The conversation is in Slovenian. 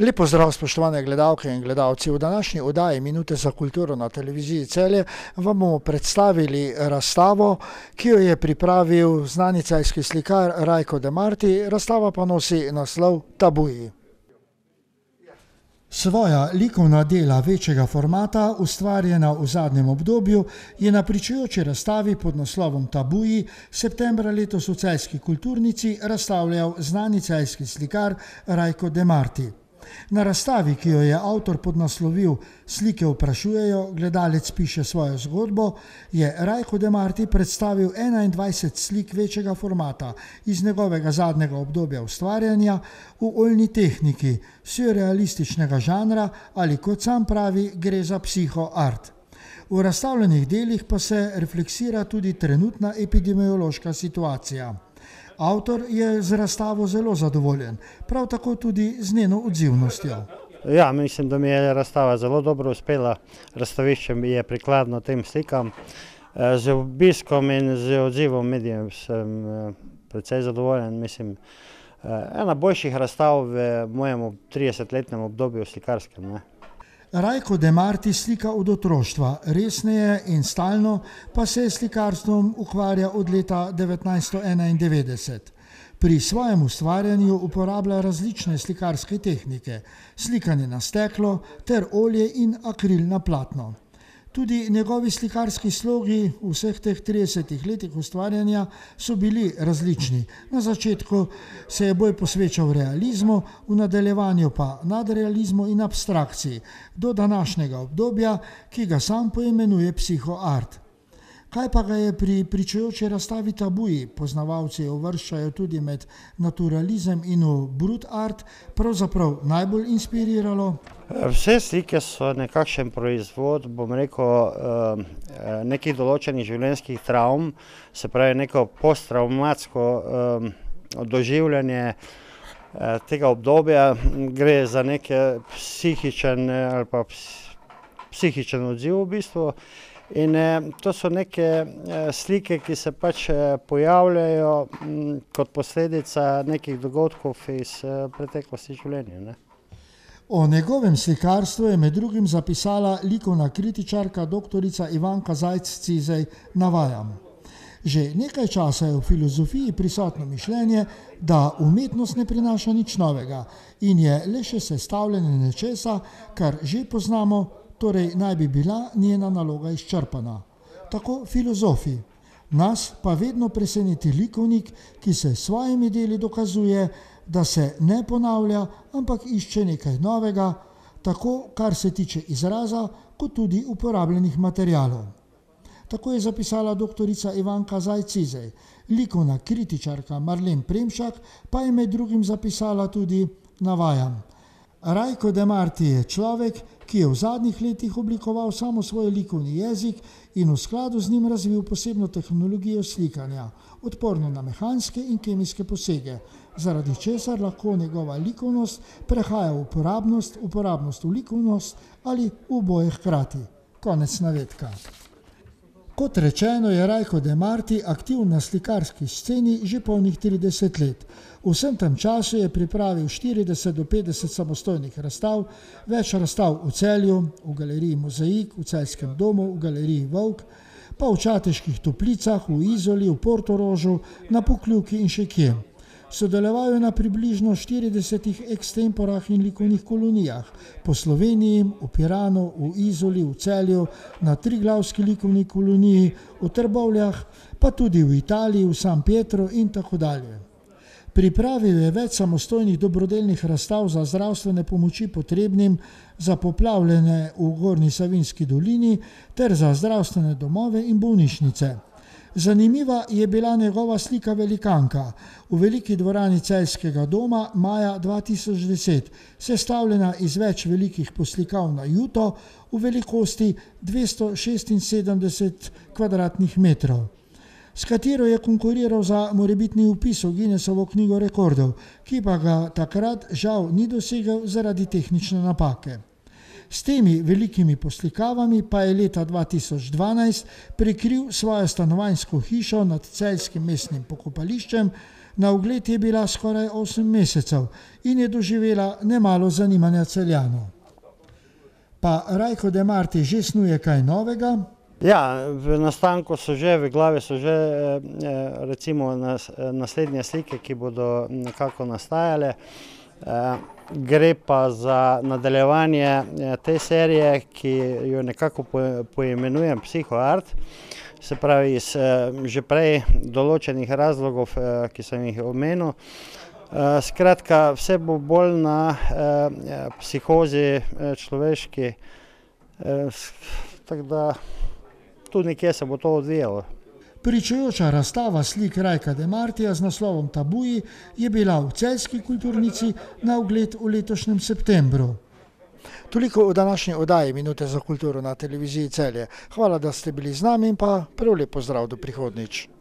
Lepo zdrav, spoštovane gledalke in gledalci. V današnji oddaji Minute za kulturo na televiziji Celje vam bomo predstavili razstavo, ki jo je pripravil znani cajski slikar Rajko Demarti. Razstava pa nosi naslov Tabuji. Svoja likovna dela večjega formata, ustvarjena v zadnjem obdobju, je na pričujoči razstavi pod naslovom Tabuji septembra letos v Cajski kulturnici razstavljal znani cajski slikar Rajko Demarti. Na razstavi, ki jo je avtor podnaslovil Slike vprašujejo, gledalec piše svojo zgodbo, je Rajko Demarti predstavil 21 slik večjega formata iz njegovega zadnjega obdobja ustvarjanja v oljni tehniki, surrealističnega žanra ali kot sam pravi, gre za psihoart. V razstavljenih delih pa se refleksira tudi trenutna epidemiološka situacija. Avtor je z razstavo zelo zadovoljen, prav tako tudi z njeno odzivnostjo. Ja, mislim, da mi je razstava zelo dobro uspela, razstavišče mi je prikladno tem slikam. Eh, z obiskom in z odzivom medijev sem eh, precej zadovoljen. Mislim, eh, ena boljših razstav v mojem 30-letnem obdobju slikarskem. Ne. Rajko Demarti slika od otroštva, resneje in stalno pa se je slikarstvom ukvarja od leta 1991. Pri svojem ustvarjanju uporablja različne slikarske tehnike, slikanje na steklo ter olje in akril na platno. Tudi njegovi slikarski slogi v vseh teh 30 letih ustvarjanja so bili različni. Na začetku se je bolj posvečal realizmu, v nadaljevanju pa nadrealizmu in abstrakciji, do današnjega obdobja, ki ga sam poimenuje psihoart. Kaj pa ga je pri pričujoči razstavi tabuji? Poznavalci jo vrščajo tudi med naturalizem in brut art, pravzaprav najbolj inspiriralo. Vse slike so nekakšen proizvod, bom rekel, eh, eh, nekih določenih življenjskih travm, se pravi neko posttraumatsko eh, doživljanje tega obdobja. Gre za nekaj psihičen ali pa psihičen odziv v bistvu. In eh, to so neke eh, slike, ki se pač eh, pojavljajo mm, kot posledica nekih dogodkov iz preteklosti življenja. Ne? O njegovem slikarstvu je med drugim zapisala likovna kritičarka dr. Ivanka Zajc-Cizej Navajam. Že nekaj časa je v filozofiji prisotno mišljenje, da umetnost ne prinaša nič novega in je le še sestavljanje nečesa, kar že poznamo torej naj bi bila njena naloga izčrpana. Tako filozofi. Nas pa vedno preseneti likovnik, ki se s svojimi deli dokazuje, da se ne ponavlja, ampak išče nekaj novega, tako kar se tiče izraza, kot tudi uporabljenih materijalov. Tako je zapisala dr. Ivanka Zajcizej, likovna kritičarka Marlene Premšak pa je med drugim zapisala tudi: Navajam. Rajko Demarti je človek, ki je v zadnjih letih oblikoval samo svoj likovni jezik in v skladu z njim razvil posebno tehnologijo slikanja, odporno na mehanske in kemijske posege, zaradi česar lahko njegova likovnost prehaja v uporabnost, uporabnost v likovnost ali v oboje hkrati. Konec navedka. Kot rečeno, je Rajko De Marti aktiv na slikarski sceni že polnih 30 let. Vsem tem času je pripravil 40 do 50 samostojnih razstav, več razstav v celju, v galeriji Mozaik, v celskem domu, v galeriji Vlk, pa v čateških toplicah, v Izoli, v Portorožu, na Pokljuki in še kjer. Sodeloval je na približno 40 ekstemporah in likovnih kolonijah, po Sloveniji, v Piranu, v Izoli, v Celju, na Triglavski likovni koloniji, v Trbovljah, pa tudi v Italiji, v San Pietro in tako dalje. Pripravil je več samostojnih dobrodelnih razstav za zdravstvene pomoči potrebnim za poplavljene v Gorni Savinski dolini ter za zdravstvene domove in bolnišnice. Zanimiva je bila njegova slika velikanka v veliki dvorani celskega doma maja 2010, sestavljena iz več velikih poslikav na Juto v velikosti 276 km2, s katero je konkuriral za morebitni upis v Guinnessovo knjigo rekordov, ki pa ga takrat žal ni dosegel zaradi tehnične napake. S temi velikimi poslikavami pa je leta 2012 prikril svojo stanovanjsko hišo nad celskim mestnim pokopališčem. Na ogled je bila skoraj 8 mesecev in je doživela nemalo zanimanja celjano. Pa Rajko de Marti že snuje kaj novega. Ja, v nastanku so že, v glavi so že eh, eh, recimo nas, eh, naslednje slike, ki bodo mm, nekako nastajale. Eh, gre pa za nadaljevanje eh, te serije, ki jo nekako poimenujem Psihoart. Se pravi, iz eh, že prej določenih razlogov, ki sem jih omenil. Skratka, vse bo bolj na psihozi človeški. Tako da tudi nekje se bo to odvijalo. Pričujoča razstava slik Rajka de Martija z naslovom Tabuji je bila v celski kulturnici na ogled v letošnjem septembru. Toliko v današnji oddaji Minute za kulturo na televiziji Celje. Hvala, da ste bili z nami in pa prav lepo zdrav do prihodnič.